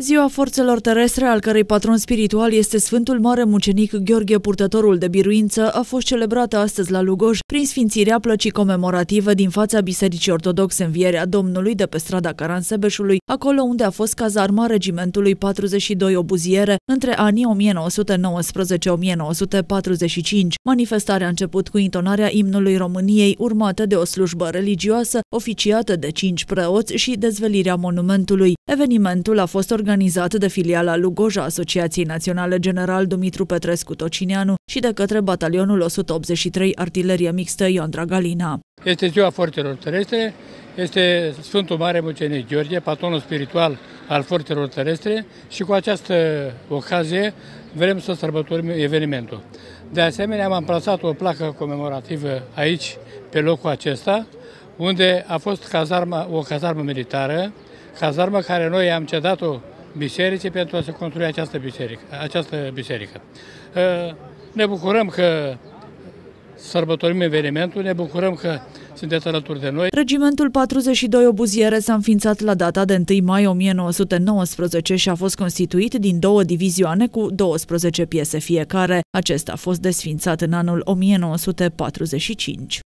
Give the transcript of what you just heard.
Ziua forțelor terestre, al cărei patron spiritual este Sfântul Mare Mucenic Gheorghe Purtătorul de Biruință, a fost celebrată astăzi la Lugoj prin sfințirea plăcii comemorative din fața Bisericii Ortodoxe Învierea Domnului de pe strada Caransebeșului, acolo unde a fost cazarma regimentului 42 Obuziere între anii 1919-1945. Manifestarea a început cu intonarea imnului României, urmată de o slujbă religioasă oficiată de cinci preoți și dezvelirea monumentului. Evenimentul a fost organizat organizat de filiala Lugoja Asociației Naționale General Dumitru Petrescu Tocineanu și de către Batalionul 183 Artilerie Mixtă Ion Dragalina. Este ziua forțelor terestre, este Sfântul Mare Mucenic Gheorghe, patronul spiritual al forțelor terestre și cu această ocazie vrem să sărbătorim evenimentul. De asemenea, am amplasat o placă comemorativă aici, pe locul acesta, unde a fost cazarma, o cazarmă militară, cazarmă care noi am cedat-o biserice pentru a se construi această biserică. Această biserică. Ă, ne bucurăm că sărbătorim evenimentul, ne bucurăm că sunteți alături de noi. Regimentul 42 Obuziere s-a înființat la data de 1 mai 1919 și a fost constituit din două divizioane cu 12 piese fiecare. Acesta a fost desfințat în anul 1945.